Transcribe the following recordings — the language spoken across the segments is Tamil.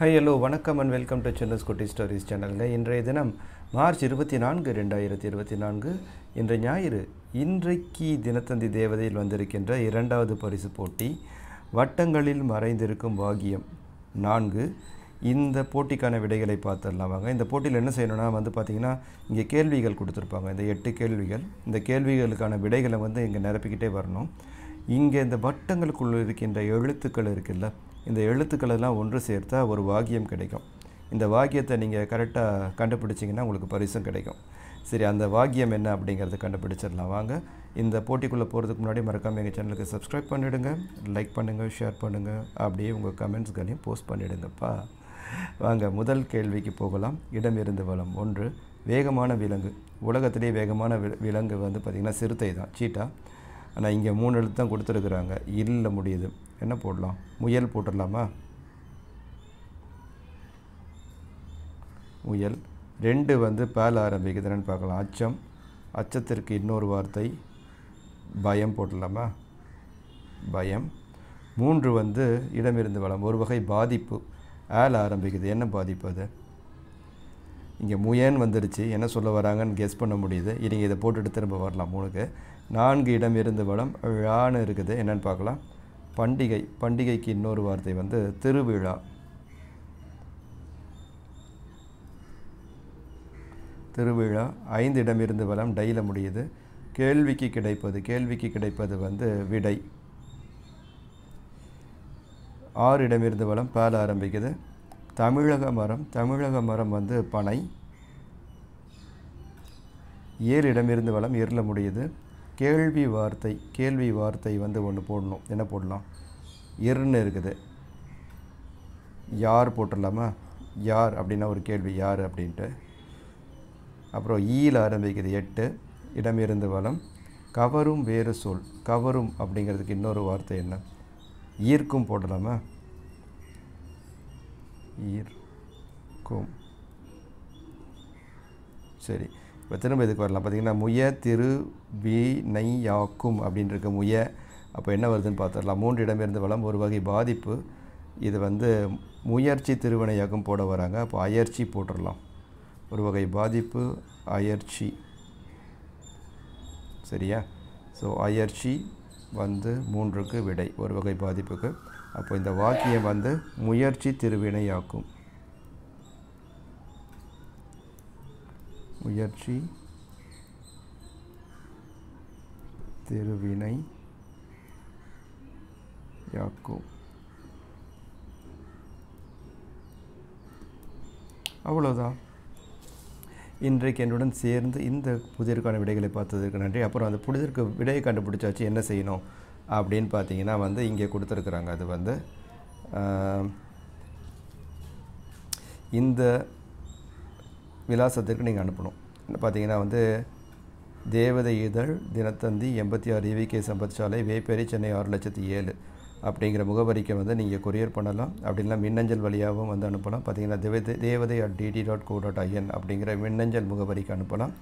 ஹை ஹலோ வணக்கம் அண்ட் வெல்கம் டு சில்லஸ் குட்டி ஸ்டோரிஸ் சேனலுங்க இன்றைய தினம் மார்ச் இருபத்தி நான்கு ரெண்டாயிரத்தி இருபத்தி நான்கு இன்று ஞாயிறு இன்றைக்கு தினத்தந்தி தேவதையில் வந்திருக்கின்ற இரண்டாவது பரிசு போட்டி வட்டங்களில் மறைந்திருக்கும் பாகியம் நான்கு இந்த போட்டிக்கான விடைகளை பார்த்துடலாம் வாங்க இந்த போட்டியில் என்ன செய்யணும்னா வந்து பார்த்திங்கன்னா இங்கே கேள்விகள் கொடுத்துருப்பாங்க இந்த எட்டு கேள்விகள் இந்த கேள்விகளுக்கான விடைகளை வந்து இங்கே நிரப்பிக்கிட்டே வரணும் இங்கே இந்த வட்டங்களுக்குள்ள இருக்கின்ற எழுத்துக்கள் இருக்குல்ல இந்த எழுத்துக்களெல்லாம் ஒன்று சேர்த்தா ஒரு வாக்கியம் கிடைக்கும் இந்த வாக்கியத்தை நீங்கள் கரெக்டாக கண்டுபிடிச்சிங்கன்னா உங்களுக்கு பரிசும் கிடைக்கும் சரி அந்த வாக்கியம் என்ன அப்படிங்கிறத கண்டுபிடிச்சிடலாம் வாங்க இந்த போட்டிக்குள்ளே போகிறதுக்கு முன்னாடி மறக்காமல் எங்கள் சேனலுக்கு சப்ஸ்கிரைப் பண்ணிவிடுங்க லைக் பண்ணுங்கள் ஷேர் பண்ணுங்கள் அப்படியே உங்கள் கமெண்ட்ஸ்களையும் போஸ்ட் பண்ணிவிடுங்கப்பா வாங்க முதல் கேள்விக்கு போகலாம் இடமிருந்து வளம் ஒன்று வேகமான விலங்கு உலகத்திலே வேகமான விலங்கு வந்து பார்த்திங்கன்னா சிறுத்தை தான் சீட்டா ஆனால் இங்கே மூணு எழுத்து தான் கொடுத்துருக்குறாங்க இல்லை முடியுது என்ன போடலாம் முயல் போட்டுடலாமா முயல் ரெண்டு வந்து பேல் ஆரம்பிக்குது பார்க்கலாம் அச்சம் அச்சத்திற்கு இன்னொரு வார்த்தை பயம் போட்டுடலாமா பயம் மூன்று வந்து இடமிருந்து வளம் ஒரு வகை பாதிப்பு ஆல் ஆரம்பிக்குது என்ன பாதிப்பு அது இங்கே முயன் வந்துடுச்சு என்ன சொல்ல வராங்கன்னு கெஸ் பண்ண முடியுது இனி இதை போட்டுட்டு திரும்ப வரலாம் மூணுக்கு நான்கு இடம் இருந்து வளம் விழான்னு இருக்குது என்னென்னு பார்க்கலாம் பண்டிகை பண்டிகைக்கு இன்னொரு வார்த்தை வந்து திருவிழா திருவிழா ஐந்து இடமிருந்து வளம் டையில் முடியுது கேள்விக்கு கிடைப்பது கேள்விக்கு கிடைப்பது வந்து விடை ஆறு இடமிருந்து வளம் பேல ஆரம்பிக்குது தமிழக மரம் தமிழக மரம் வந்து பனை ஏழு இடமிருந்து வளம் இருள முடியுது கேள்வி வார்த்தை கேள்வி வார்த்தை வந்து ஒன்று போடணும் என்ன போடலாம் இருன்னு இருக்குது யார் போட்டுடலாமா யார் அப்படின்னா ஒரு கேள்வி யார் அப்படின்ட்டு அப்புறம் ஈயில் ஆரம்பிக்குது எட்டு இடம் இருந்து வளம் கவரும் வேறு சொல் கவரும் அப்படிங்கிறதுக்கு இன்னொரு வார்த்தை என்ன ஈர்க்கும் போடலாமா ஈர்க்கும் சரி இப்போ திரும்ப இதுக்கு வரலாம் பார்த்திங்கன்னா முய திரு வி நை யாக்கும் இருக்க முய அப்போ என்ன வருதுன்னு பார்த்துடலாம் மூன்று இடமிருந்து வளம் ஒரு வகை பாதிப்பு இது வந்து முயற்சி திருவினையாக்கும் போட வராங்க அப்போ அயற்சி போட்டுடலாம் ஒரு வகை பாதிப்பு அயற்சி சரியா ஸோ அயற்சி வந்து மூன்றுக்கு விடை ஒரு வகை பாதிப்புக்கு அப்போ இந்த வாக்கியம் வந்து முயற்சி திருவினையாக்கும் முயற்சி திருவினை யாக்கோ அவ்வளோதான் இன்றைக்கு என்னுடன் சேர்ந்து இந்த புதிருக்கான விடைகளை பார்த்ததுக்கு நன்றி அப்புறம் அந்த புதிருக்கு விடையை கண்டுபிடிச்சாச்சு என்ன செய்யணும் அப்படின்னு பார்த்தீங்கன்னா வந்து இங்கே கொடுத்துருக்குறாங்க அது வந்து இந்த விலாசத்திற்கு நீங்கள் அனுப்பணும் பார்த்தீங்கன்னா வந்து தேவதை இதழ் தினத்தந்தி எண்பத்தி ஆறு இவிகே சம்பத் சாலை வேப்பேரி சென்னை ஆறு லட்சத்தி ஏழு அப்படிங்கிற முகவரிக்கு வந்து நீங்கள் கொரியர் பண்ணலாம் அப்படின்னா மின்னஞ்சல் வழியாகவும் வந்து அனுப்பலாம் பார்த்தீங்கன்னா தேவதை தேவதை at DD dot co dot IN அப்படிங்கிற மின்னஞ்சல் முகவரிக்கு அனுப்பலாம்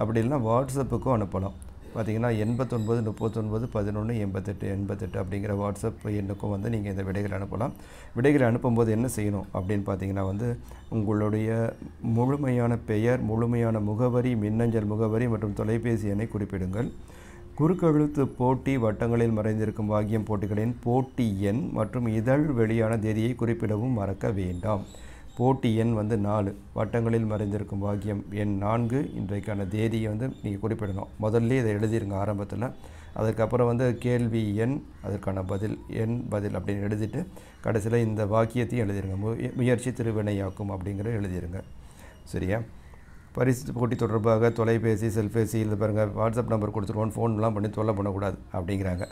அப்படி இல்லைனா வாட்ஸ்அப்புக்கும் அனுப்பலாம் பார்த்தீங்கன்னா எண்பத்தொன்பது முப்பத்தொன்பது பதினொன்று எண்பத்தெட்டு எண்பத்தெட்டு அப்படிங்கிற வாட்ஸ்அப் எண்ணுக்கும் வந்து நீங்கள் இந்த விடைகள் அனுப்பலாம் விடைகளை அனுப்பும்போது என்ன செய்யணும் அப்படின்னு பார்த்தீங்கன்னா வந்து உங்களுடைய முழுமையான பெயர் முழுமையான முகவரி மின்னஞ்சல் முகவரி மற்றும் தொலைபேசி எண்ணை குறிப்பிடுங்கள் குறுக்கெழுத்து போட்டி வட்டங்களில் மறைந்திருக்கும் வாக்கியம் போட்டிகளின் போட்டி எண் மற்றும் இதழ் வெளியான தேதியை குறிப்பிடவும் மறக்க வேண்டாம் போட்டி எண் வந்து நாலு வட்டங்களில் மறைந்திருக்கும் வாக்கியம் எண் நான்கு இன்றைக்கான தேதியை வந்து நீங்கள் குறிப்பிடணும் முதல்ல இதை எழுதிருங்க ஆரம்பத்தில் அதுக்கப்புறம் வந்து கேள்வி எண் அதற்கான பதில் எண் பதில் அப்படின்னு எழுதிட்டு கடைசியில் இந்த வாக்கியத்தையும் எழுதிருங்க முயற்சி திருவினையாக்கும் அப்படிங்கிற எழுதிருங்க சரியா பரிசு போட்டி தொடர்பாக தொலைபேசி செல்பேசி இல்லை பாருங்கள் வாட்ஸ்அப் நம்பர் கொடுத்துருவோம் ஃபோன்லாம் பண்ணி தொல்லை பண்ணக்கூடாது அப்படிங்கிறாங்க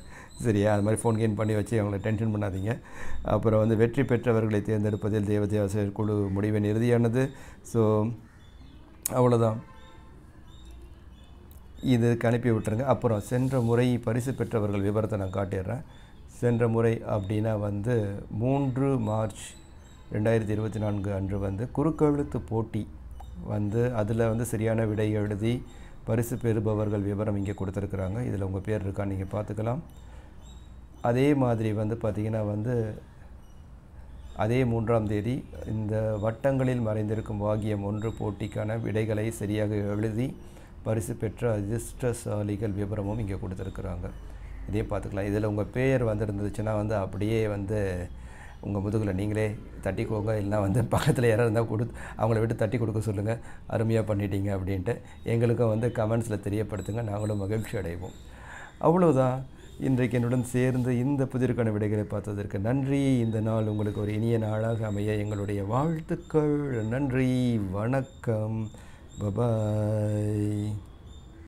சரியா அது மாதிரி ஃபோன் கேன் பண்ணி வச்சு அவங்கள டென்ஷன் பண்ணாதீங்க அப்புறம் வந்து வெற்றி பெற்றவர்களை தேர்ந்தெடுப்பதில் தேவதேவ குழு முடிவின் இறுதியானது ஸோ அவ்வளோதான் இது அனுப்பி விட்டுருங்க அப்புறம் சென்ற முறை பரிசு பெற்றவர்கள் விவரத்தை நான் காட்டிடுறேன் சென்ற முறை அப்படின்னா வந்து மூன்று மார்ச் ரெண்டாயிரத்தி இருபத்தி நான்கு அன்று வந்து குறுக்கெழுத்து போட்டி வந்து அதில் வந்து சரியான விடை எழுதி பரிசு பெறுபவர்கள் விவரம் இங்கே கொடுத்துருக்குறாங்க இதில் உங்கள் பேர் இருக்கா நீங்கள் பார்த்துக்கலாம் அதே மாதிரி வந்து பார்த்திங்கன்னா வந்து அதே மூன்றாம் தேதி இந்த வட்டங்களில் மறைந்திருக்கும் வாகியம் ஒன்று போட்டிக்கான விடைகளை சரியாக எழுதி பரிசு பெற்ற அதிர்ஷ்டசாலிகள் விவரமும் இங்கே கொடுத்துருக்குறாங்க இதே பார்த்துக்கலாம் இதில் உங்கள் பேர் வந்துருந்துச்சுன்னா வந்து அப்படியே வந்து உங்கள் முதுகில் நீங்களே தட்டிக்கோங்க இல்லைனா வந்து பக்கத்தில் யாராவது இருந்தால் கொடுத்து அவங்கள விட்டு தட்டி கொடுக்க சொல்லுங்கள் அருமையாக பண்ணிட்டீங்க அப்படின்ட்டு எங்களுக்கும் வந்து கமெண்ட்ஸில் தெரியப்படுத்துங்க நாங்களும் மகிழ்ச்சி அடைவோம் அவ்வளோதான் இன்றைக்கு என்னுடன் சேர்ந்து இந்த புதிர்கான விடைகளை பார்த்ததற்கு நன்றி இந்த நாள் உங்களுக்கு ஒரு இனிய நாளாக அமைய எங்களுடைய வாழ்த்துக்கள் நன்றி வணக்கம் பபாய்